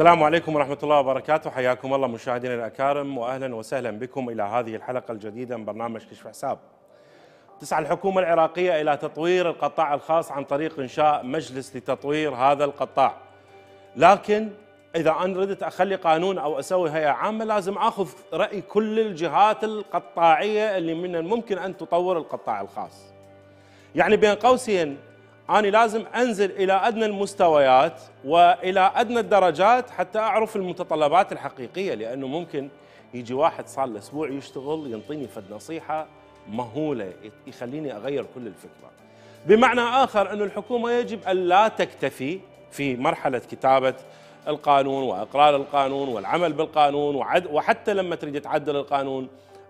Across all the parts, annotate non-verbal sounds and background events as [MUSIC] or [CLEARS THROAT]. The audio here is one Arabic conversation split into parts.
السلام عليكم ورحمة الله وبركاته حياكم الله مشاهدينا الأكارم وأهلا وسهلا بكم إلى هذه الحلقة الجديدة من برنامج كشف حساب تسعى الحكومة العراقية إلى تطوير القطاع الخاص عن طريق إنشاء مجلس لتطوير هذا القطاع لكن إذا أنا ردت أخلي قانون أو أسوي هيئة عامة لازم أخذ رأي كل الجهات القطاعية اللي من الممكن أن تطور القطاع الخاص يعني بين قوسين أنا لازم أنزل إلى أدنى المستويات وإلى أدنى الدرجات حتى أعرف المتطلبات الحقيقية لأنه ممكن يجي واحد صار له أسبوع يشتغل ينطيني فد نصيحة مهولة يخليني أغير كل الفكرة بمعنى آخر أن الحكومة يجب أن لا تكتفي في مرحلة كتابة القانون وإقرار القانون والعمل بالقانون وعد وحتى لما تريد تعدل القانون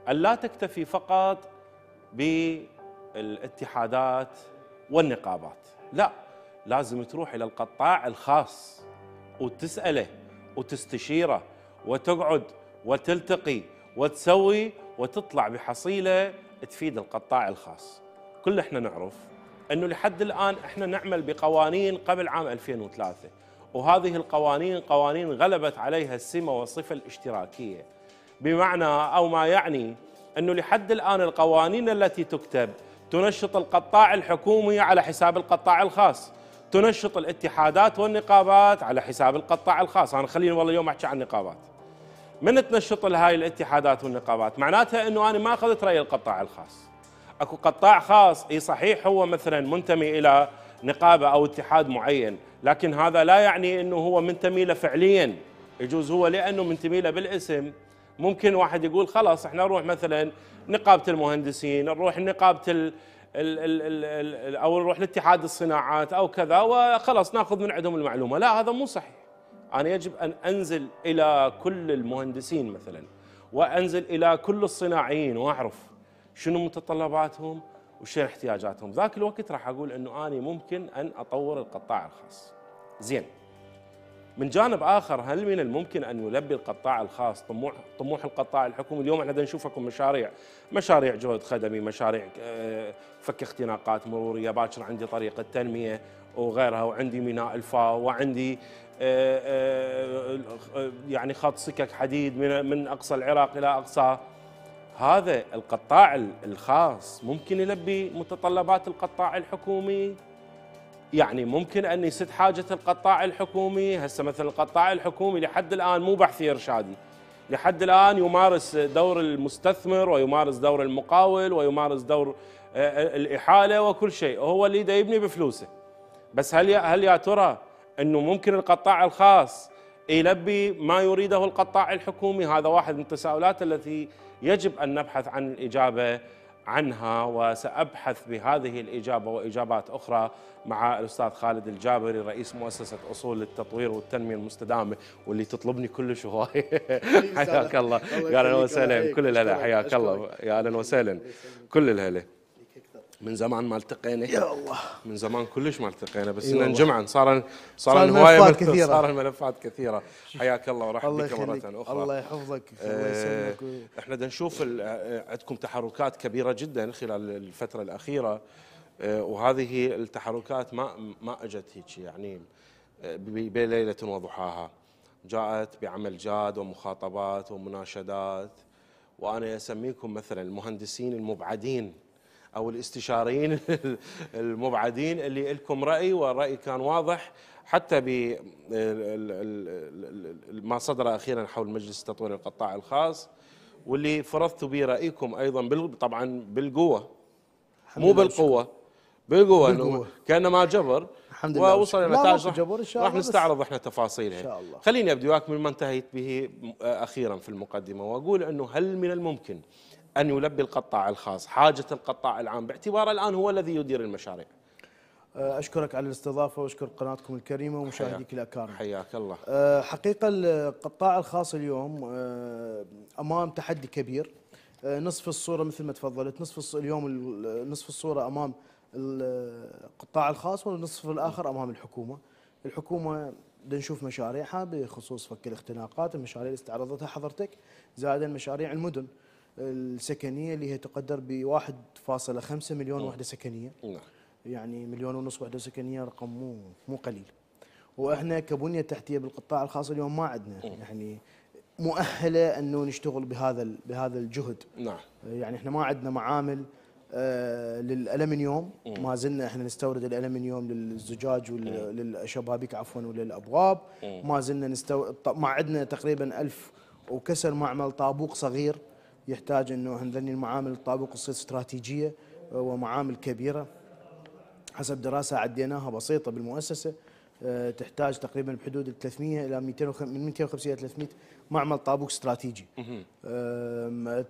أن لا تكتفي فقط بالاتحادات والنقابات لا لازم تروح إلى القطاع الخاص وتسأله وتستشيره وتقعد وتلتقي وتسوي وتطلع بحصيلة تفيد القطاع الخاص كل احنا نعرف أنه لحد الآن احنا نعمل بقوانين قبل عام 2003 وهذه القوانين قوانين غلبت عليها السمة والصفة الاشتراكية بمعنى أو ما يعني أنه لحد الآن القوانين التي تكتب تنشط القطاع الحكومي على حساب القطاع الخاص تنشط الاتحادات والنقابات على حساب القطاع الخاص انا خليني والله اليوم احكي عن النقابات من تنشط هاي الاتحادات والنقابات معناتها انه انا ما اخذت راي القطاع الخاص اكو قطاع خاص اي صحيح هو مثلا منتمي الى نقابه او اتحاد معين لكن هذا لا يعني انه هو منتمي له فعليا يجوز هو لانه منتمي له بالاسم ممكن واحد يقول خلاص احنا نروح مثلا نقابه المهندسين نروح نقابه ال ال ال ال ال او نروح لاتحاد الصناعات او كذا وخلاص ناخذ من عندهم المعلومه لا هذا مو صحيح انا يجب ان انزل الى كل المهندسين مثلا وانزل الى كل الصناعيين واعرف شنو متطلباتهم وشنو احتياجاتهم ذاك الوقت راح اقول انه اني ممكن ان اطور القطاع الخاص زين من جانب اخر هل من الممكن ان يلبي القطاع الخاص طموح طموح القطاع الحكومي اليوم احنا نشوفكم مشاريع مشاريع جهد خدمي مشاريع آه، فك اختناقات مروريه باكر عندي طريق التنميه وغيرها وعندي ميناء الفاو وعندي آه، آه، يعني خط سكك حديد من من اقصى العراق الى اقصى هذا القطاع الخاص ممكن يلبي متطلبات القطاع الحكومي يعني ممكن أن يسد حاجة القطاع الحكومي هسه مثلا القطاع الحكومي لحد الآن مو بحثي إرشادي لحد الآن يمارس دور المستثمر ويمارس دور المقاول ويمارس دور آه، آه، الإحالة وكل شيء وهو اللي دا يبني بفلوسه بس هل يا هل يا ترى انه ممكن القطاع الخاص يلبي ما يريده القطاع الحكومي هذا واحد من التساؤلات التي يجب ان نبحث عن الاجابه عنها وسأبحث بهذه الإجابة وإجابات أخرى مع الأستاذ خالد الجابري رئيس مؤسسة أصول التطوير والتنمية المستدامة واللي تطلبني كل هواي [LAUGHS] حياك الله يا أهلا وسهلا كل الهلا حياك الله يا أهلا وسهلا كل الهلا من زمان ما التقينا يا الله من زمان كلش ما التقينا بس ان جمعا صار صار هوايه كثيره صار الملفات كثيره حياك الله ورحمة بك مره اخرى الله يحفظك الله آه، يسلمك احنا بدنا نشوف آه، عندكم تحركات كبيره جدا خلال الفتره الاخيره آه، وهذه التحركات ما ما اجت هيك يعني بليله وضحاها جاءت بعمل جاد ومخاطبات ومناشدات وانا اسميكم مثلا المهندسين المبعدين او الاستشاريين [LAUGHS] المبعدين اللي لكم راي والراي كان واضح حتى ب ما صدر اخيرا حول مجلس تطوير القطاع الخاص واللي فرضت به رايكم ايضا طبعا بالقوه مو بالقوه بالقوه انه كانما جبر الحمد لله ووصل الى نتائج راح نستعرض احنا تفاصيلها ان شاء الله خليني ابدي وياك مما انتهيت به آه، اخيرا في المقدمه واقول انه هل من الممكن أن يلبي القطاع الخاص حاجة القطاع العام باعتباره الآن هو الذي يدير المشاريع أه، أشكرك على الاستضافة وأشكر قناتكم الكريمة ومشاهديك الأكارم حياك الله أه، حقيقة القطاع الخاص اليوم أه، أمام تحدي كبير نصف الصورة مثل ما تفضلت نصف اليوم نصف الصورة أمام القطاع الخاص والنصف الآخر أمام الحكومة الحكومة نشوف مشاريعها بخصوص فك الاختناقات المشاريع اللي استعرضتها حضرتك زائدا مشاريع المدن السكنيه اللي هي تقدر ب 1.5 مليون وحده سكنيه نعم يعني مليون ونص وحده سكنيه رقم مو مو قليل واحنا كبنيه تحتيه بالقطاع الخاص اليوم ما عندنا يعني مؤهله انه نشتغل بهذا بهذا الجهد نعم يعني احنا ما عندنا معامل آه، للالمنيوم ما زلنا احنا نستورد الالمنيوم للزجاج وللشبابيك عفوا وللابواب ما زلنا نستورد ما عندنا تقريبا ألف وكسر معمل طابوق صغير يحتاج انه هنذني المعامل الطابق تصير استراتيجيه ومعامل كبيره حسب دراسه عديناها بسيطه بالمؤسسه آه، تحتاج تقريبا بحدود ال 300 الى 250 من 250 الى 300 معمل طابوق استراتيجي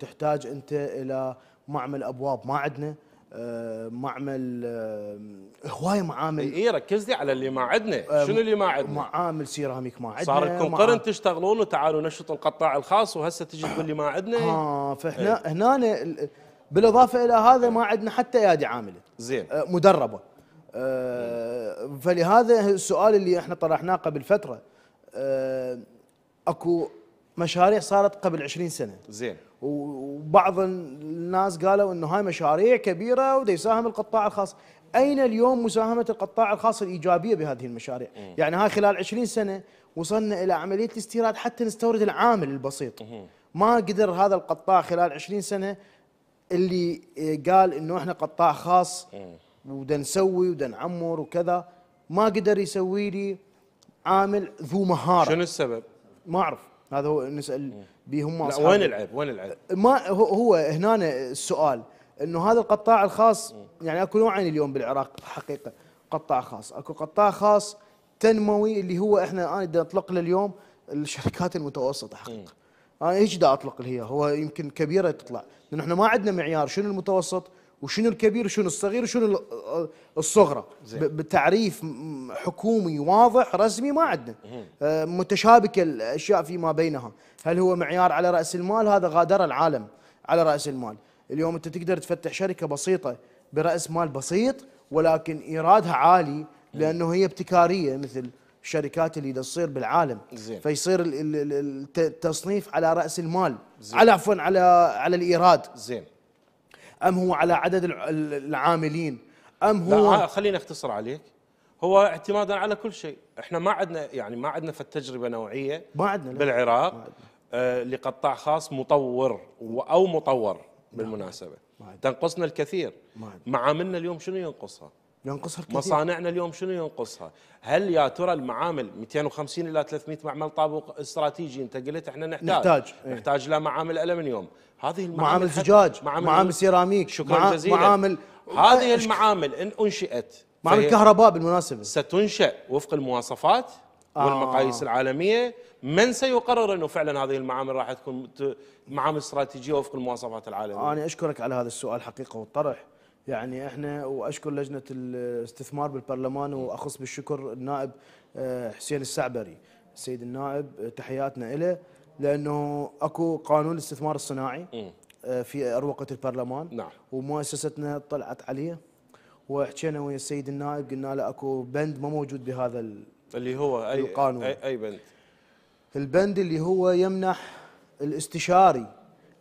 تحتاج انت الى معمل ابواب ما عندنا آه، معمل آه، هواي معامل اي إيه، ركز لي على اللي ما عندنا آه، شنو اللي ما عندنا معامل سيراميك ما عندنا صار لكم قرن تشتغلون وتعالوا نشطوا القطاع الخاص وهسه تجي تقول لي ما عندنا اه فاحنا ايه؟ هنا بالاضافه الى هذا ما عندنا حتى يادي عامله زين مدربه فلهذا السؤال اللي احنا طرحناه قبل فتره اكو مشاريع صارت قبل 20 سنه زين وبعض الناس قالوا انه هاي مشاريع كبيره وده يساهم القطاع الخاص اين اليوم مساهمه القطاع الخاص الايجابيه بهذه المشاريع مم. يعني هاي خلال 20 سنه وصلنا الى عمليه الاستيراد حتى نستورد العامل البسيط مم. ما قدر هذا القطاع خلال 20 سنه اللي قال انه احنا قطاع خاص ودا نسوي ودا نعمر وكذا ما قدر يسوي لي عامل ذو مهاره شنو السبب ما اعرف هذا هو نسال به هم لا وين العيب وين العيب؟ ما هو, هو هنا السؤال انه هذا القطاع الخاص يعني اكو نوعين اليوم بالعراق حقيقه قطاع خاص اكو قطاع خاص تنموي اللي هو احنا انا بدي اطلق له اليوم الشركات المتوسطه حقيقه انا ايش دا اطلق هي هو يمكن كبيره تطلع لانه احنا ما عندنا معيار شنو المتوسط وشنو الكبير وشنو الصغير وشنو الصغرى بتعريف حكومي واضح رسمي ما عندنا آه، متشابكه الاشياء فيما بينها هل هو معيار على راس المال هذا غادر العالم على راس المال اليوم انت تقدر تفتح شركه بسيطه براس مال بسيط ولكن ايرادها عالي لانه هي ابتكاريه مثل الشركات اللي تصير بالعالم زين. فيصير التصنيف على راس المال زين. على عفوا على على الايراد زين أم هو على عدد العاملين أم هو لا خليني أختصر عليك هو اعتمادا على كل شيء احنا ما عندنا يعني ما عندنا في التجربة نوعية ما عندنا بالعراق ما عدنا. آه لقطاع خاص مطور أو مطور نعم. بالمناسبة تنقصنا الكثير معاملنا اليوم شنو ينقصها ينقصها الكثير مصانعنا اليوم شنو ينقصها؟ هل يا ترى المعامل 250 الى 300 معمل طابق استراتيجي انت قلت احنا نحتاج نحتاج ايه؟ نحتاج معامل المنيوم، هذه المعامل معامل زجاج معامل, معامل سيراميك شكرا مع جزيلا معامل هذه المعامل ان انشئت معامل كهرباء بالمناسبه ستنشا وفق المواصفات آه. والمقاييس العالميه من سيقرر انه فعلا هذه المعامل راح تكون معامل استراتيجيه وفق المواصفات العالميه انا اشكرك على هذا السؤال حقيقه والطرح يعني احنا واشكر لجنه الاستثمار بالبرلمان واخص بالشكر النائب آه، حسين السعبري السيد النائب آه، تحياتنا له لانه اكو قانون الاستثمار الصناعي آه، في اروقه البرلمان نعم ومؤسستنا طلعت عليه وحكينا ويا السيد النائب قلنا له اكو بند ما موجود بهذا اللي هو أي القانون اي, أي بند البند اللي هو يمنح الاستشاري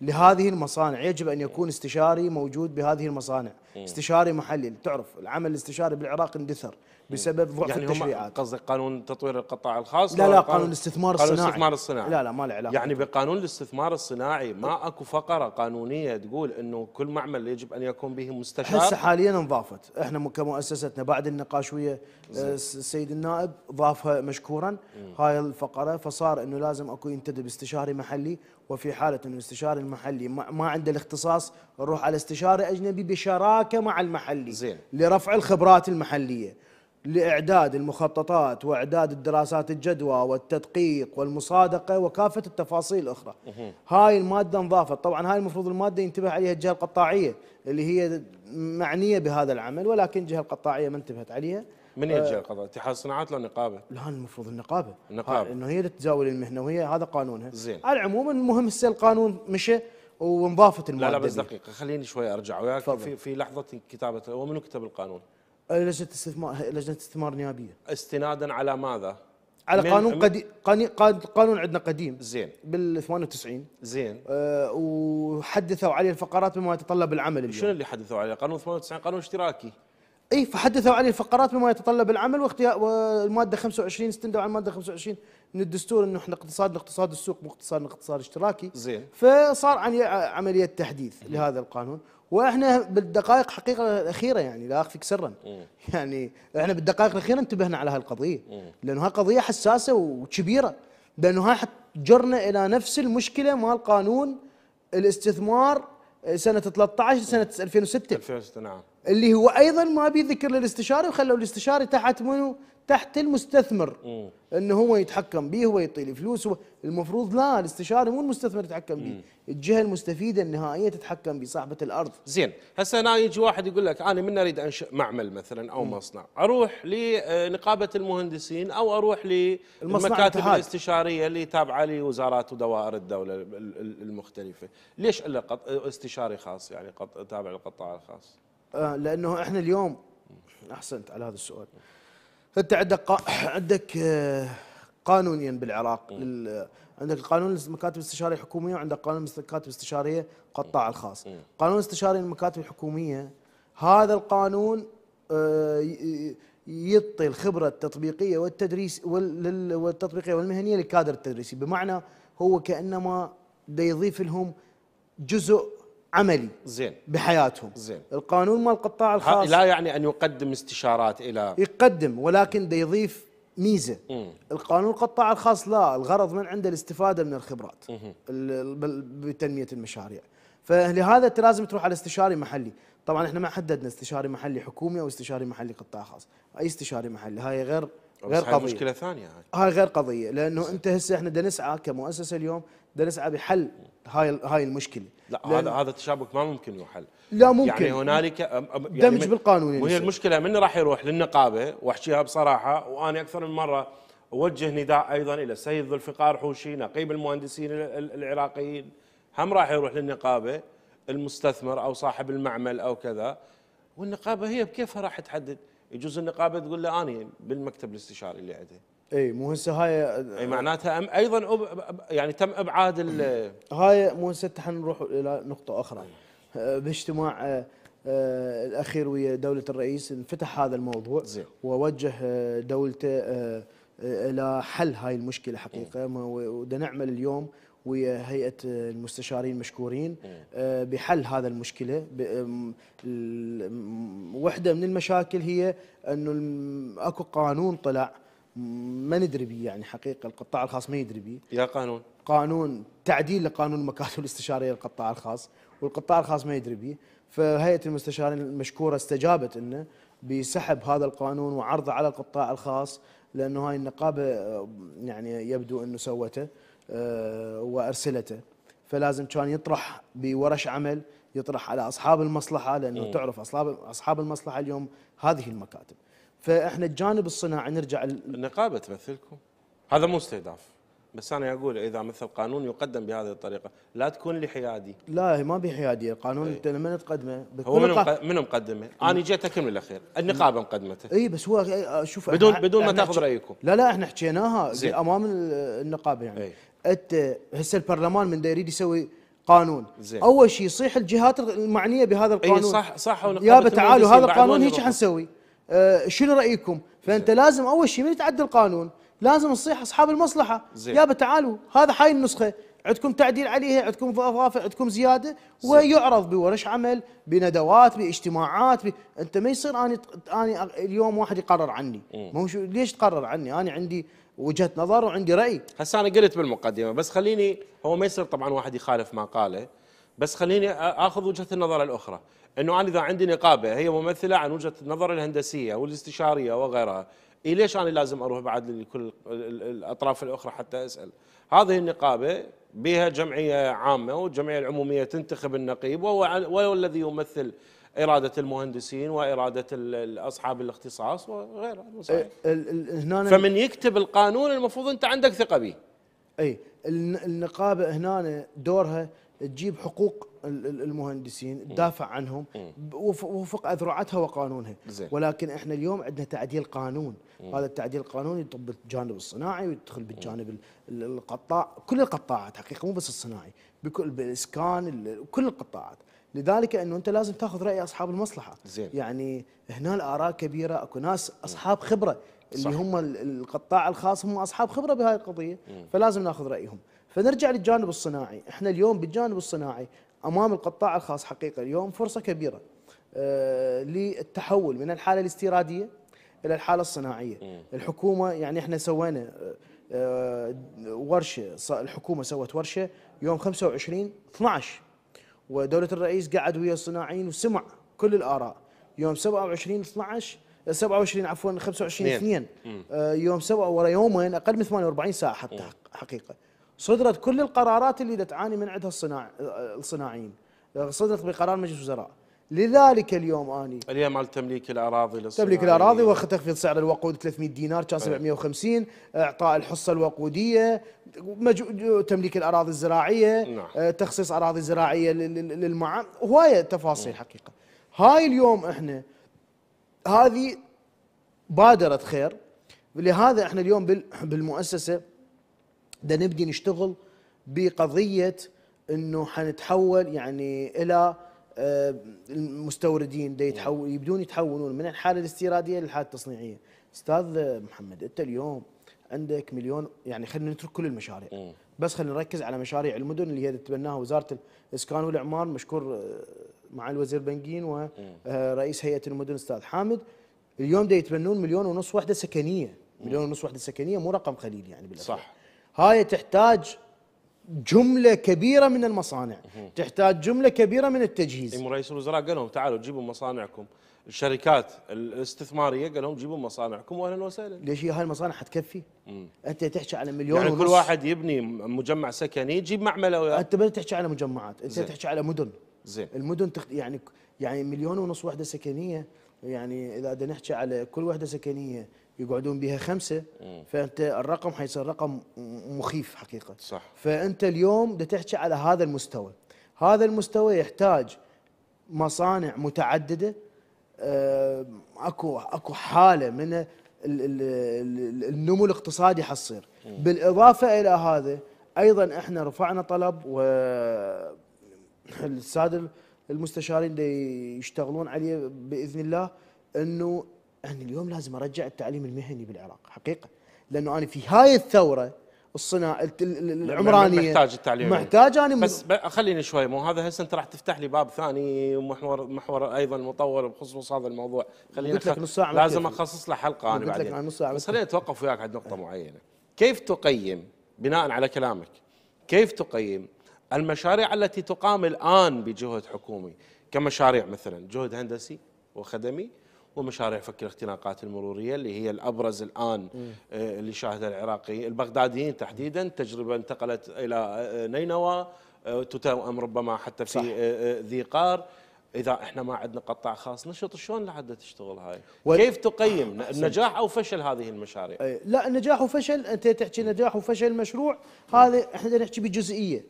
لهذه المصانع يجب ان يكون استشاري موجود بهذه المصانع إيه. استشاري محلي تعرف العمل الاستشاري بالعراق اندثر إيه. بسبب ضعف يعني التشريعات قصدك قانون تطوير القطاع الخاص لا لا قانون الاستثمار الصناعي قانون الاستثمار الصناعي لا لا ما له علاقه يعني بقانون الاستثمار الصناعي ما اكو فقره قانونيه تقول انه كل معمل يجب ان يكون به مستشار هسه حاليا انضافت احنا كمؤسستنا بعد النقاش ويا السيد آه، النائب ضافها مشكورا هاي الفقره فصار انه لازم اكو ينتدب استشاري محلي وفي حاله انه الاستشاري المحلي ما عنده الاختصاص نروح على استشاري اجنبي بشراكه مع المحلي زين. لرفع الخبرات المحليه لاعداد المخططات واعداد الدراسات الجدوى والتدقيق والمصادقه وكافه التفاصيل الاخرى. هاي الماده انضافت، طبعا هاي المفروض الماده ينتبه عليها الجهه القطاعيه اللي هي معنيه بهذا العمل ولكن الجهه القطاعيه ما انتبهت عليها. من هي الجهه آه، القطاعيه اتحاد الصناعات ولا النقابه؟ لا المفروض النقابه النقابه انه هي تتزاول المهنه وهي هذا قانونها زين على العموم المهم هسه القانون مشى وانضافت المواد لا لا بس دقيقه خليني شوي ارجع وياك في في لحظه كتابه ومنو كتب القانون؟ آه، لجنه استثمار لجنه استثمار نيابيه استنادا على ماذا؟ على قانون قديم قانون عندنا قديم زين بال 98 زين آه وحدثوا عليه الفقرات بما يتطلب العمل اليوم شنو اللي حدثوا عليه؟ قانون 98 قانون اشتراكي اي فحدثوا عن الفقرات مما يتطلب العمل واختيار والماده 25 استندوا على الماده 25 من الدستور انه احنا اقتصادنا اقتصاد السوق مو اقتصادنا اقتصاد اشتراكي زين فصار عن عمليه تحديث مم. لهذا القانون واحنا بالدقائق حقيقه الاخيره يعني لا اخفيك سرا مم. يعني احنا بالدقائق الاخيره انتبهنا على هالقضيه لانه قضيه حساسه وكبيره لانه هاي جرنا الى نفس المشكله مال قانون الاستثمار سنه 13 لسنه 2006 2006 نعم اللي هو ايضا ما بيذكر للاستشاري وخلوا الاستشاري تحت منو؟ تحت المستثمر ان هو يتحكم به هو يعطي فلوس المفروض لا الاستشاري مو المستثمر يتحكم به الجهه المستفيده النهائيه تتحكم بصاحبه الارض زين هسه هنا يجي واحد يقول لك انا من اريد انشئ معمل مثلا او مم. مصنع اروح لنقابه المهندسين او اروح للمكاتب الاستشاريه اللي تابعه لوزارات ودوائر الدوله المختلفه ليش الا استشاري خاص يعني تابع للقطاع الخاص آه، لانه احنا اليوم احسنت على هذا السؤال انت عندك عندك آه، قانونيا بالعراق لل... عندك القانون المكاتب الاستشاريه الحكوميه وعندك قانون المكاتب الاستشاريه القطاع الخاص. قانون الاستشاري للمكاتب الحكوميه هذا القانون آه، يعطي الخبره التطبيقيه والتدريس والتطبيقيه والمهنيه للكادر التدريسي بمعنى هو كانما يضيف لهم جزء عملي زين بحياتهم زين القانون مال القطاع الخاص لا يعني ان يقدم استشارات الى يقدم ولكن ده يضيف ميزه مم. القانون القطاع الخاص لا الغرض من عنده الاستفاده من الخبرات بتنميه المشاريع فلهذا انت لازم تروح على استشاري محلي طبعا احنا ما حددنا استشاري محلي حكومي او استشاري محلي قطاع خاص اي استشاري محلي هاي غير غير قضيه مشكله ثانيه هاي هاي غير قضيه لانه انت هسه احنا بدنا نسعى كمؤسسه اليوم بدنا نسعى بحل هاي هاي المشكله لا هذا هذا التشابك ما ممكن يحل لا ممكن يعني هنالك يعني دمج بالقانون يعني وهي المشكله من راح يروح للنقابه واحكيها بصراحه وانا اكثر من مره اوجه نداء ايضا الى السيد ذو الفقار حوشي نقيب المهندسين العراقيين هم راح يروح للنقابه المستثمر او صاحب المعمل او كذا والنقابه هي بكيفها راح تحدد يجوز النقابه تقول له اني بالمكتب الاستشاري اللي عندي اي مو هسه هاي اي معناتها أم ايضا أب يعني تم ابعاد ال هاي مو هسه نروح الى نقطه اخرى آه، باجتماع آه، آه، الاخير ويا دوله الرئيس انفتح هذا الموضوع زي. ووجه دولته الى حل هاي المشكله حقيقه ودنا نعمل اليوم ويا هيئه المستشارين مشكورين آه، بحل هذا المشكله وحده من المشاكل هي انه اكو قانون طلع ما ندري به يعني حقيقه القطاع الخاص ما يدري به يا قانون قانون تعديل لقانون المكاتب الاستشاريه للقطاع الخاص والقطاع الخاص ما يدري به فهيئه المستشارين المشكوره استجابت انه بسحب هذا القانون وعرضه على القطاع الخاص لانه هاي النقابه آه، يعني يبدو انه سوته آه، وارسلته فلازم كان يطرح بورش عمل يطرح على اصحاب المصلحه لانه م. تعرف اصحاب اصحاب المصلحه اليوم هذه المكاتب فاحنا الجانب الصناعي نرجع النقابه تمثلكم هذا مو استهداف بس انا اقول اذا مثل قانون يقدم بهذه الطريقه لا تكون لي حيادي لا ما بحياديه القانون انت إيه. لما تقدمه هو من قا... من مقدمه؟ انا جيت اكمل الاخير النقابه مقدمته اي بس هو شوف بدون بدون ما تاخذ رايكم لا لا احنا حكيناها امام النقابه يعني أي. انت هسه البرلمان من يريد يسوي قانون زين. اول شيء يصيح الجهات المعنيه بهذا القانون اي صح صح يابا تعالوا هذا القانون هيك حنسوي آه شنو رايكم فانت زين. لازم اول شيء من تعدل القانون لازم تصيح اصحاب المصلحه زين. يابا تعالوا هذا هاي النسخه عندكم تعديل عليها عندكم اضافه عندكم زياده ويعرض بورش عمل بندوات باجتماعات ب... انت ما يصير اني اني اليوم واحد يقرر عني مو ليش تقرر عني انا عندي وجهه نظر وعندي راي هسه انا قلت بالمقدمه بس خليني هو ما يصير طبعا واحد يخالف ما قاله بس خليني اخذ وجهه النظر الاخرى انه انا اذا عندي نقابه هي ممثله عن وجهه النظر الهندسيه والاستشاريه وغيرها إيه ليش انا لازم اروح بعد لكل الاطراف الاخرى حتى اسال هذه النقابه بها جمعيه عامه والجمعيه العموميه تنتخب النقيب وهو وهو الذي يمثل اراده المهندسين واراده اصحاب الاختصاص وغيره إيه، هنا فمن يكتب القانون المفروض انت عندك ثقه به اي النقابه هنا دورها تجيب حقوق المهندسين تدافع عنهم وفق اذرعتها وقانونها ولكن احنا اليوم عندنا تعديل قانون هذا التعديل القانوني يدخل بالجانب الصناعي ويدخل بالجانب القطاع كل القطاعات حقيقه مو بس الصناعي بكل بالاسكان كل القطاعات لذلك انه انت لازم تاخذ راي اصحاب المصلحه زين. يعني هنا الاراء كبيره اكو ناس اصحاب خبره اللي صح. هم القطاع الخاص هم اصحاب خبره بهاي القضيه مم. فلازم ناخذ رايهم فنرجع للجانب الصناعي احنا اليوم بالجانب الصناعي امام القطاع الخاص حقيقه اليوم فرصه كبيره آه للتحول من الحاله الاستيراديه الى الحاله الصناعيه مم. الحكومه يعني احنا سوينا آه, آه، ورشه الحكومه سوت ورشه يوم 25 12 ودوله الرئيس قعد ويا الصناعيين وسمع كل الاراء يوم 27 12 27 عفوا 25 2 آه، يوم 7 ورا يومين اقل من 48 ساعه حتى حقيقه صدرت كل القرارات اللي تعاني من عندها الصناع آه، الصناعيين آه، صدرت بقرار مجلس الوزراء لذلك اليوم اني اليوم مال تمليك الاراضي للصناعي. تمليك الاراضي واخذ تخفيض سعر الوقود 300 دينار كان 750 اعطاء الحصه الوقوديه مجو... تمليك الاراضي الزراعيه نعم. آه، تخصيص اراضي زراعيه للمعام هوايه تفاصيل نعم. حقيقه هاي اليوم احنا هذه بادره خير لهذا احنا اليوم بال... بالمؤسسه بدنا نبدي نشتغل بقضيه انه حنتحول يعني الى آه، المستوردين دا يتحول نعم. يبدون يتحولون من الحاله الاستيراديه للحاله التصنيعيه استاذ محمد انت اليوم عندك مليون يعني خلينا نترك كل المشاريع بس خلينا نركز على مشاريع المدن اللي هي تتبناها وزاره الاسكان والاعمار مشكور آه، مع الوزير بنجين ورئيس آه، هيئه المدن استاذ حامد اليوم دا يتبنون مليون ونص وحده سكنيه مليون ونص وحده سكنيه مو رقم قليل يعني بالاخير صح هاي تحتاج جمله كبيره من المصانع تحتاج جمله كبيره من التجهيز إيه، رئيس الوزراء قال لهم تعالوا جيبوا مصانعكم الشركات الاستثماريه قال لهم جيبوا مصانعكم واهلا وسهلا ليش هاي المصانع حتكفي؟ مم. انت تحكي على مليون يعني ونص. كل واحد يبني مجمع سكني يجيب معمله ويا. انت ما تحكي على مجمعات انت تحكي على مدن زين المدن تخ... يعني يعني مليون ونص وحده سكنيه يعني اذا بدنا نحكي على كل وحده سكنيه يقعدون بها خمسه مم. فانت الرقم حيصير رقم مخيف حقيقه صح فانت اليوم بدك تحكي على هذا المستوى هذا المستوى يحتاج مصانع متعدده آه، اكو اكو حاله من النمو الاقتصادي حصير بالاضافه الى هذا ايضا احنا رفعنا طلب و المستشارين اللي يشتغلون عليه باذن الله انه انا اليوم لازم ارجع التعليم المهني بالعراق حقيقه لانه انا في هاي الثوره الصناعه العمرانيه محتاج التعليم محتاج انا بس خليني شوي مو هذا هسه انت راح تفتح لي باب ثاني ومحور محور ايضا مطول بخصوص هذا الموضوع خلينا لك نص ساعه لازم اخصص له حلقه انا بعدين نعم، نص ساعه بس خليني اتوقف وياك عند نقطه معينه كيف تقيم بناء على كلامك كيف تقيم المشاريع التي تقام الان بجهد حكومي كمشاريع مثلا جهد هندسي وخدمي ومشاريع فك الاختناقات المرورية اللي هي الأبرز الآن اللي آه، شاهدها العراقي البغداديين تحديدا تجربة انتقلت إلى آه، نينوى آه، تتوأم ربما حتى في ذي قار اذا احنا ما عندنا قطاع خاص نشط شلون لعدة تشتغل هاي كيف تقيم نجاح او فشل هذه المشاريع إيه، لا نجاح وفشل انت تحكي نجاح وفشل مشروع هذا احنا نحكي بجزئيه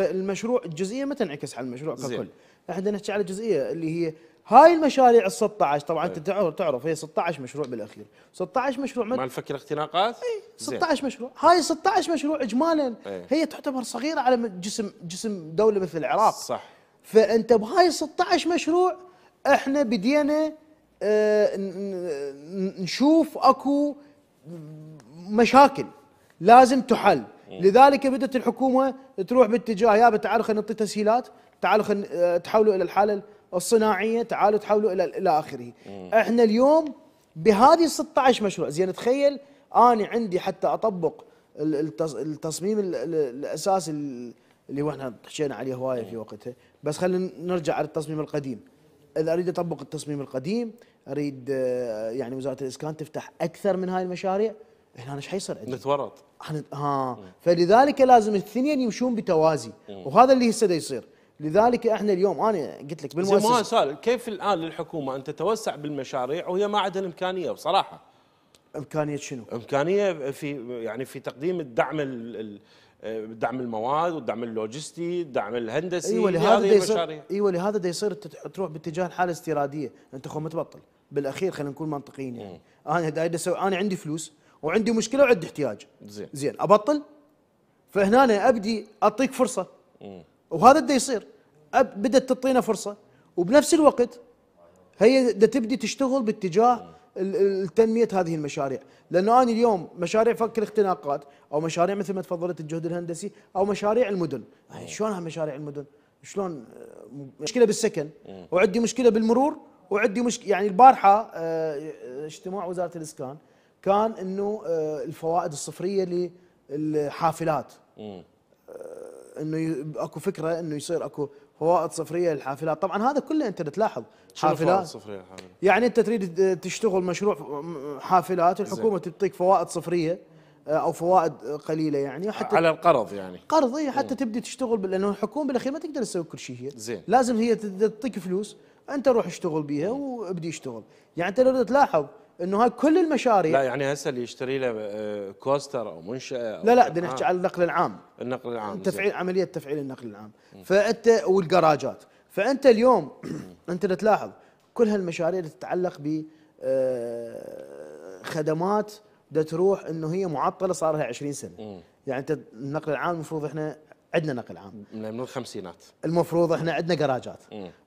المشروع الجزئيه ما تنعكس على المشروع ككل احنا نحكي على جزئيه اللي هي هاي المشاريع ال 16 طبعا إيه. انت تعرف تعرف هي 16 مشروع بالاخير 16 مشروع ما نفكر اختناقات اي 16 مشروع هاي 16 مشروع اجمالا إيه. هي تعتبر صغيره على جسم جسم دوله مثل العراق صح فانت بهاي 16 مشروع احنا بدينا آه، نشوف اكو مشاكل لازم تحل إيه. لذلك بدت الحكومه تروح باتجاه يا تعالوا خلينا نعطي تسهيلات تعالوا خلينا آه، تحولوا الى الحاله الصناعيه تعالوا تحولوا الى الى اخره احنا اليوم بهذه 16 مشروع زين تخيل انا عندي حتى اطبق التصميم الاساسي اللي احنا حكينا عليه هوايه في وقتها بس خلينا نرجع على التصميم القديم اذا اريد اطبق التصميم القديم اريد آه، يعني وزاره الاسكان تفتح اكثر من هاي المشاريع هنا ايش حيصير عندي؟ نتورط ها فلذلك لازم الاثنين يمشون بتوازي وهذا اللي هسه يصير لذلك احنا اليوم انا قلت لك بالمؤسسه زمان سؤال كيف الان للحكومه ان تتوسع بالمشاريع وهي ما عندها الامكانيه بصراحه امكانيه شنو؟ امكانيه في يعني في تقديم الدعم دعم المواد والدعم اللوجستي الدعم الهندسي ايوه لهذا ايوه لهذا دا يصير تروح باتجاه الحاله الاستيراديه انت خو متبطل بالاخير خلينا نكون منطقيين يعني مم. انا دا اسوي انا عندي فلوس وعندي مشكله وعندي احتياج زين زين ابطل فهنا أنا ابدي اعطيك فرصه مم. وهذا بده يصير بدت تعطينا فرصه وبنفس الوقت هي دا تبدي تشتغل باتجاه تنميه هذه المشاريع لانه انا اليوم مشاريع فك الاختناقات او مشاريع مثل ما تفضلت الجهد الهندسي او مشاريع المدن يعني شلون مشاريع المدن شلون مشكله بالسكن وعندي مشكله بالمرور وعندي مشكله يعني البارحه آه، اجتماع وزاره الاسكان كان انه آه، الفوائد الصفريه للحافلات انه اكو فكره انه يصير اكو فوائد صفريه للحافلات طبعا هذا كله انت تلاحظ حافلات صفريه يعني انت تريد تشتغل مشروع حافلات الحكومه تعطيك فوائد صفريه آه، او فوائد قليله يعني حتى على القرض يعني قرض هي إيه، حتى تبدي تشتغل لانه الحكومه بالاخير ما تقدر تسوي كل شيء هي زين لازم هي تعطيك فلوس انت روح اشتغل بيها وابدي اشتغل يعني انت لو تلاحظ انه هاي كل المشاريع لا يعني هسه اللي يشتري له آه، كوستر او منشاه أو لا لا بدنا آه. نحكي على النقل العام النقل العام تفعيل عمليه تفعيل النقل العام فانت والجراجات فانت اليوم [CLEARS THROAT] انت تلاحظ كل هالمشاريع اللي تتعلق ب آه، خدمات تروح انه هي معطله صار لها 20 سنه يعني انت النقل العام المفروض احنا عندنا نقل عام من الخمسينات المفروض احنا عندنا جراجات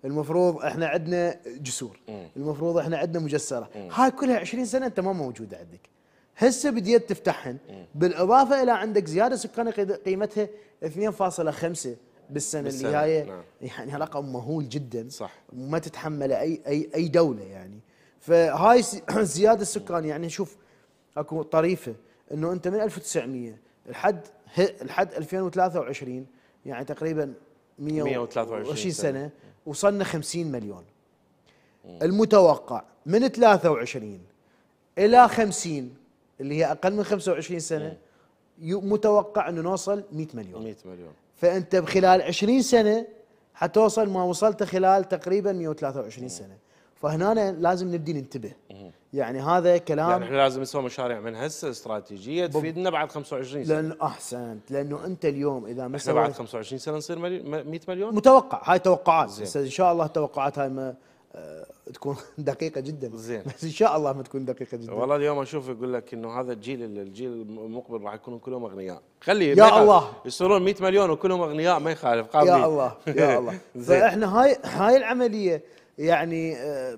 المفروض احنا عندنا جسور مم. المفروض احنا عندنا مجسره مم. هاي كلها 20 سنه انت ما موجوده عندك هسه بديت تفتحهن بالاضافه الى عندك زياده سكانيه قيمتها 2.5 بالسنه اللي جايه نعم. يعني رقم مهول جدا صح وما تتحمله اي اي اي دوله يعني فهاي الزياده [CLEARS THROAT] السكانيه يعني شوف اكو طريفه انه انت من 1900 لحد لحد 2023 يعني تقريبا 123 سنه وصلنا 50 مليون المتوقع من 23 الى 50 اللي هي اقل من 25 سنه متوقع انه نوصل 100 مليون 100 مليون فانت بخلال 20 سنه حتوصل ما وصلت خلال تقريبا 123 سنه فهنا لازم نبدي ننتبه يعني هذا كلام يعني احنا لازم نسوي مشاريع من هسه استراتيجيه تفيدنا بعد 25 سنه لانه احسنت لانه انت اليوم اذا مثلا احنا بعد 25 سنه نصير 100 مليون متوقع هاي توقعات بس ان شاء الله التوقعات هاي ما آه، تكون [LAUGHS] دقيقه جدا زين بس ان شاء الله ما تكون دقيقه جدا والله اليوم اشوف يقول لك انه هذا الجيل الجيل المقبل راح يكونون كلهم اغنياء خلي يا الله يصيرون 100 مليون وكلهم اغنياء ما يخالف قابل يا الله يا [LAUGHS] الله فاحنا هاي هاي العمليه يعني آه،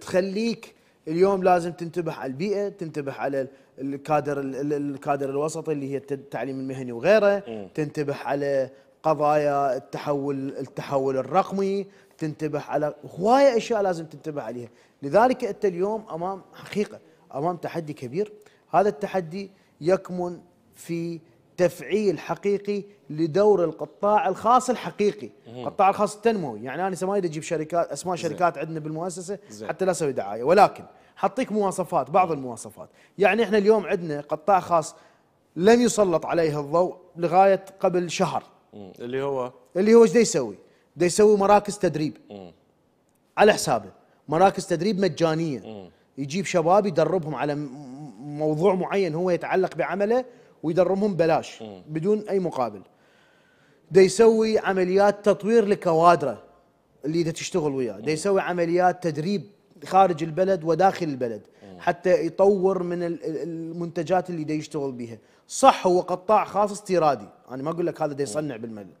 تخليك اليوم لازم تنتبه على البيئه تنتبه على الكادر الكادر الوسطي اللي هي التعليم المهني وغيره تنتبه على قضايا التحول التحول الرقمي تنتبه على هواية أشياء لازم تنتبه عليها لذلك أنت اليوم أمام حقيقة أمام تحدي كبير هذا التحدي يكمن في تفعيل حقيقي لدور القطاع الخاص الحقيقي القطاع الخاص التنموي يعني انا ما اجيب شركات اسماء شركات عندنا بالمؤسسه زي. حتى لا اسوي دعايه ولكن حطيك مواصفات بعض المواصفات يعني احنا اليوم عندنا قطاع خاص لم يسلط عليه الضوء لغايه قبل شهر مم. اللي هو اللي هو ايش يسوي؟ دا يسوي مراكز تدريب مم. على حسابه مراكز تدريب مجانيه مم. يجيب شباب يدربهم على موضوع معين هو يتعلق بعمله ويدربهم بلاش بدون اي مقابل دا يسوي عمليات تطوير لكوادره اللي دا تشتغل وياه دا يسوي عمليات تدريب خارج البلد وداخل البلد حتى يطور من المنتجات اللي دا يشتغل بها صح هو قطاع خاص استيرادي انا ما اقول لك هذا دا يصنع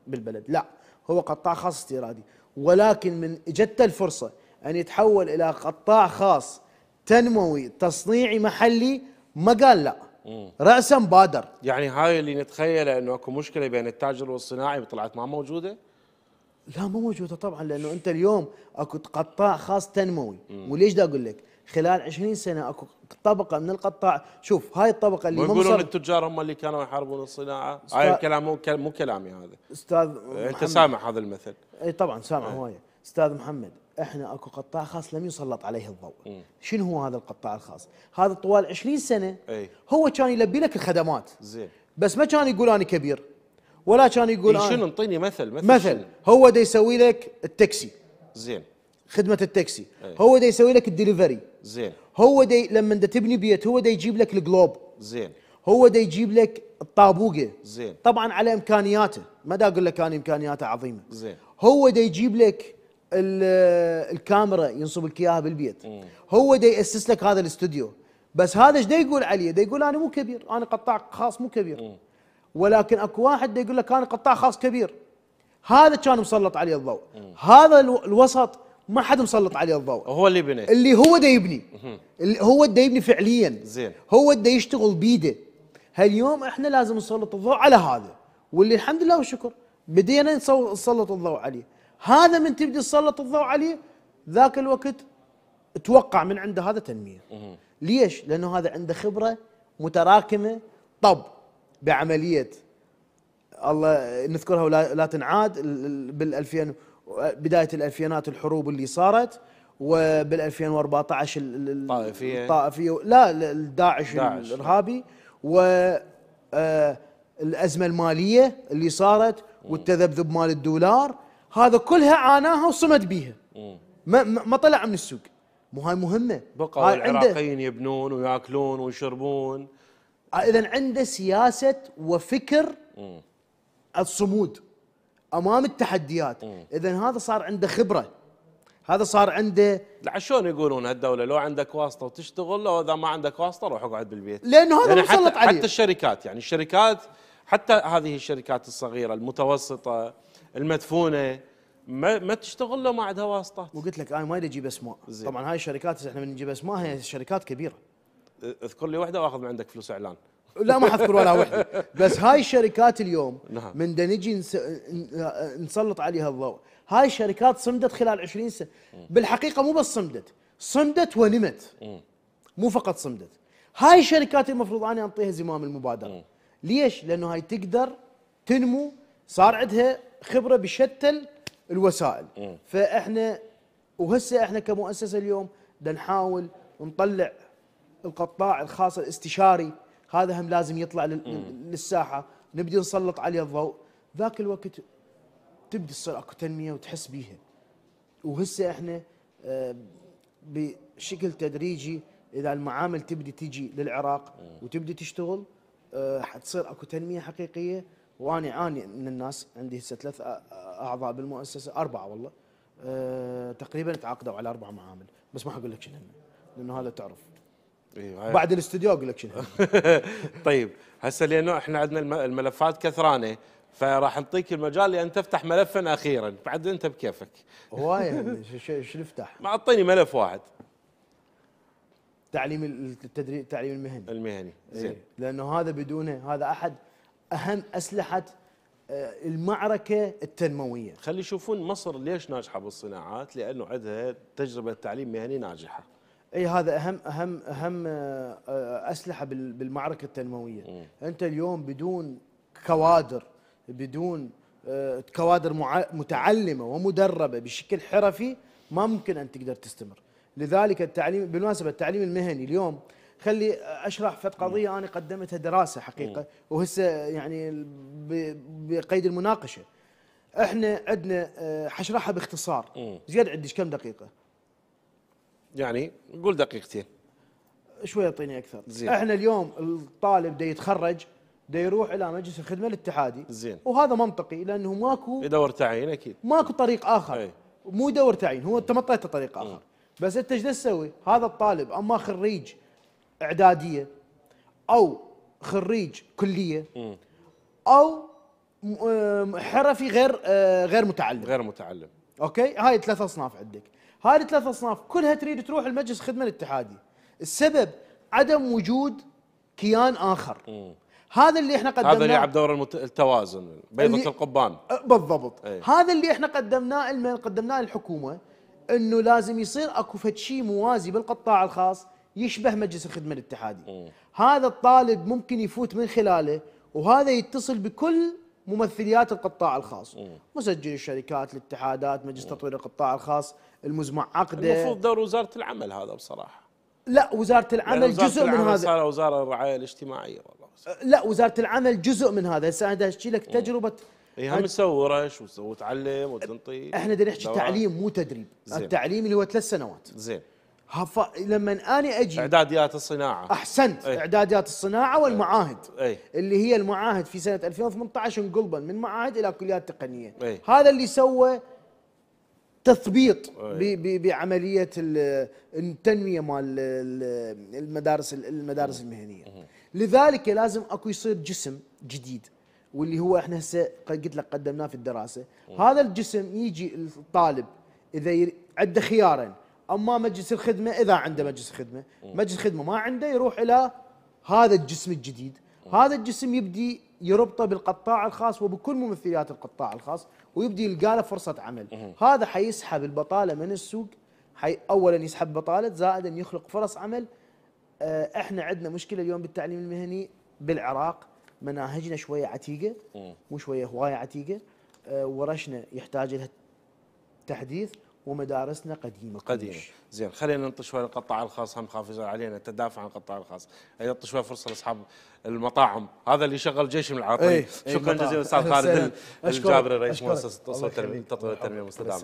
بالبلد لا هو قطاع خاص استيرادي ولكن من جت الفرصه ان يتحول الى قطاع خاص تنموي تصنيعي محلي ما قال لا راسا بادر يعني هاي اللي نتخيله انه اكو مشكله بين التاجر والصناعي وطلعت ما موجوده لا مو موجوده طبعا لانه انت اليوم اكو قطاع خاص تنموي وليش دا اقول لك خلال 20 سنه اكو طبقه من القطاع شوف هاي الطبقه اللي مو يقولون التجار هم اللي كانوا يحاربون الصناعه استاذ... هاي الكلام مو مو كلامي هذا استاذ انت محمد. سامع هذا المثل اي طبعا سامع هوايه استاذ محمد احنا اكو قطاع خاص لم يسلط عليه الضوء شنو هو هذا القطاع الخاص هذا طوال 20 سنه أي. هو كان يلبي لك الخدمات زين بس ما كان يقول انا كبير ولا كان يقول إيه شنو انطيني مثل مثل, مثل هو دا يسوي لك التاكسي زين خدمه التاكسي أي. هو دا يسوي لك الدليفري زين هو دا لما دا تبني بيت هو دا يجيب لك الجلوب زين هو دا يجيب لك الطابوقه زين طبعا على امكانياته ما دا اقول لك انا امكانياته عظيمه زين هو دا يجيب لك الكاميرا ينصب لك اياها بالبيت هو دا ياسس لك هذا الاستوديو بس هذا ايش دا يقول علي دا يقول انا مو كبير انا قطاع خاص مو كبير ولكن اكو واحد دا يقول لك انا قطاع خاص كبير هذا كان مسلط عليه الضوء هذا الوسط ما حد مسلط عليه الضوء هو اللي بني اللي هو دا يبني اللي هو دا يبني فعليا زين هو دا يشتغل بيده هاليوم احنا لازم نسلط الضوء على هذا واللي الحمد لله والشكر بدينا نسلط الضوء عليه هذا من تبدي تسلط الضوء عليه ذاك الوقت توقع من عنده هذا تنميه ليش لانه هذا عنده خبره متراكمه طب بعمليه الله نذكرها ولا لا تنعاد بال 2000 بدايه الالفينات الحروب اللي صارت وبال 2014 الطائفيه الطائفيه لا داعش الارهابي و آه، الازمه الماليه اللي صارت والتذبذب مال الدولار هذا كلها عاناها وصمد بيها ما, ما طلع من السوق مو هاي مهمه بقوا العراقيين يبنون وياكلون ويشربون آه، اذا عنده سياسه وفكر مم. الصمود امام التحديات اذا هذا صار عنده خبره هذا صار عنده شلون يقولون هالدوله لو عندك واسطه وتشتغل لو اذا ما عندك واسطه روح اقعد بالبيت لانه هذا يعني مسلط عليه حتى الشركات يعني الشركات حتى هذه الشركات الصغيره المتوسطه المدفونه ما, ما تشتغل له ما عندها واسطات وقلت لك انا ما اجيب اسماء طبعا هاي الشركات احنا من نجيب اسماء هي شركات كبيره اذكر لي واحده واخذ من عندك فلوس اعلان لا ما حذكر ولا وحده [LAUGHS] بس هاي الشركات اليوم نعم. من نجي نس... نسلط عليها الضوء هاي الشركات صمدت خلال 20 سنه بالحقيقه مو بس صمدت صمدت ونمت مو فقط صمدت هاي الشركات المفروض انا انطيها زمام المبادره ليش لانه هاي تقدر تنمو صار عندها خبره بشتى الوسائل مم. فاحنا وهسه احنا كمؤسسه اليوم بدنا نحاول نطلع القطاع الخاص الاستشاري هذا هم لازم يطلع للساحه نبدي نسلط عليه الضوء ذاك الوقت تبدي تصير اكو تنميه وتحس بيها وهسه احنا آه، بشكل تدريجي اذا المعامل تبدي تجي للعراق وتبدي تشتغل آه، حتصير اكو تنميه حقيقيه واني اعاني من الناس عندي هسه ثلاث اعضاء بالمؤسسه اربعه والله أه تقريبا تعاقدوا على اربع معامل بس ما اقول لك شنو لانه هذا تعرف ايوه بعد الاستديو اقول لك شنو [LAUGHS] طيب هسه لانه احنا عندنا الملفات كثرانه فراح نعطيك المجال لان تفتح ملفا اخيرا بعد انت بكيفك هوايه [LAUGHS] يعني، شو نفتح؟ ما اعطيني ملف واحد تعليم التدريب التعليم المهني المهني إيه، زين لانه هذا بدونه هذا احد اهم اسلحه آه، المعركة التنموية خلي يشوفون مصر ليش ناجحة بالصناعات لأنه عندها تجربة تعليم مهني ناجحة اي هذا اهم اهم اهم آه، اسلحه بالمعركه التنمويه م. انت اليوم بدون كوادر بدون آه، كوادر متعلمه ومدربه بشكل حرفي ما ممكن ان تقدر تستمر لذلك التعليم بالمناسبه التعليم المهني اليوم خلي اشرح في قضيه انا قدمتها دراسه حقيقه وهسه يعني بقيد المناقشه احنا عندنا آه، حشرحها باختصار زياد عندك كم دقيقه يعني قول دقيقتين شوي اعطيني اكثر زين. احنا اليوم الطالب ده يتخرج ده يروح الى مجلس الخدمه الاتحادي زين وهذا منطقي لانه ماكو يدور تعيين اكيد ماكو طريق اخر أي. مو يدور تعيين هو انت مطيته طريق اخر م. بس انت ايش تسوي؟ هذا الطالب اما خريج اعداديه او خريج كليه او حرفي غير آه، غير متعلم غير متعلم اوكي هاي ثلاث اصناف عندك هاي الثلاث اصناف كلها تريد تروح المجلس الخدمه الاتحادي السبب عدم وجود كيان اخر م. هذا اللي احنا قدمناه هذا اللي يلعب دور المت... التوازن بيضة القبان بالضبط أي. هذا اللي احنا قدمناه قدمناه للحكومه انه لازم يصير اكو فد شيء موازي بالقطاع الخاص يشبه مجلس الخدمه الاتحادي هذا الطالب ممكن يفوت من خلاله وهذا يتصل بكل ممثليات القطاع الخاص مسجل الشركات الاتحادات مجلس تطوير القطاع الخاص المزمع عقده المفروض دور وزاره العمل هذا بصراحه لا وزاره العمل وزارة جزء العمل من هذا صار وزاره الرعايه الاجتماعيه والله لا وزاره العمل جزء من هذا هسه انا احكي لك تجربه اي هم تسوي ورش وتعلم وتنطي احنا بدنا نحكي تعليم مو تدريب زين. التعليم اللي هو ثلاث سنوات زين هف... لما انا اجي اعداديات الصناعه احسنت أي. اعداديات الصناعه والمعاهد أي. اللي هي المعاهد في سنه 2018 انقلبا من معاهد الى كليات تقنيه أي. هذا اللي سوى تثبيط ب... بعمليه التنميه مال المدارس المدارس المهنيه لذلك لازم اكو يصير جسم جديد واللي هو احنا هسه قلت لك قدمناه في الدراسه هذا الجسم يجي الطالب اذا عنده خيارين اما مجلس الخدمه اذا عنده مجلس خدمه مجلس خدمه ما عنده يروح الى هذا الجسم الجديد هذا الجسم يبدي يربطه بالقطاع الخاص وبكل ممثليات القطاع الخاص ويبدي يلقى له فرصه عمل هذا حيسحب البطاله من السوق حي اولا يسحب بطاله زائدا يخلق فرص عمل آه، احنا عندنا مشكله اليوم بالتعليم المهني بالعراق مناهجنا شويه عتيقه مو شويه هوايه عتيقه آه، ورشنا يحتاج لها تحديث ومدارسنا قديمه قديمه زين خلينا نطش شوي القطاع الخاص هم خافزين علينا تدافع عن القطاع الخاص اي نطش وين فرصه لاصحاب المطاعم هذا اللي شغل جيش من العراقي إيه، إيه، شكرا جزيلا استاذ خالد الجابري رئيس مؤسسه التطوير التنميه المستدامه